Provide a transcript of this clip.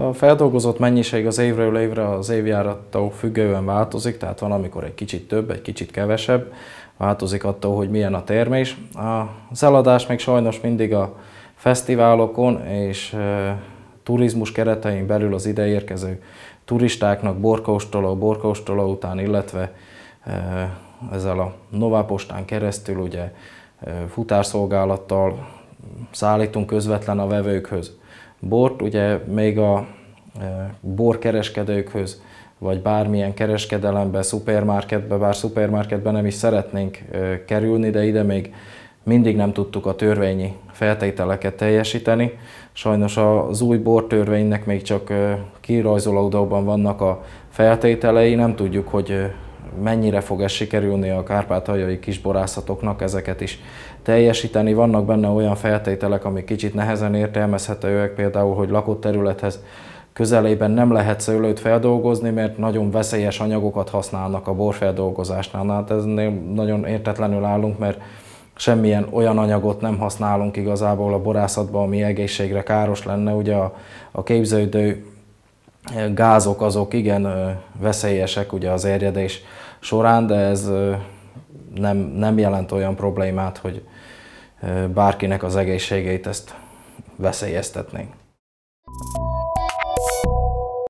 A feldolgozott mennyiség az évről évre az évjárattól függően változik, tehát van, amikor egy kicsit több, egy kicsit kevesebb, változik attól, hogy milyen a termés. Az eladás még sajnos mindig a fesztiválokon és turizmus keretein belül az ide érkező turistáknak borkóstoló, borkóstoló után, illetve ezzel a Novápostán keresztül ugye futárszolgálattal szállítunk közvetlen a vevőkhöz bort, ugye még a e, borkereskedőkhöz, vagy bármilyen kereskedelembe, szupermarketbe, bár szupermarketbe nem is szeretnénk e, kerülni, de ide még mindig nem tudtuk a törvényi feltételeket teljesíteni. Sajnos az új bortörvénynek még csak e, kirajzolódóban vannak a feltételei, nem tudjuk, hogy mennyire fog ez sikerülni a kárpátaljai kisborászatoknak ezeket is teljesíteni. Vannak benne olyan feltételek, amik kicsit nehezen értelmezhetőek, például, hogy lakott területhez közelében nem lehet szőlőt feldolgozni, mert nagyon veszélyes anyagokat használnak a borfeldolgozásnál. Hát ez nagyon értetlenül állunk, mert semmilyen olyan anyagot nem használunk igazából a borászatban, ami egészségre káros lenne. Ugye a, a képződő gázok azok igen veszélyesek ugye az erjedés során, de ez nem, nem jelent olyan problémát, hogy bárkinek az egészségét ezt veszélyeztetnénk.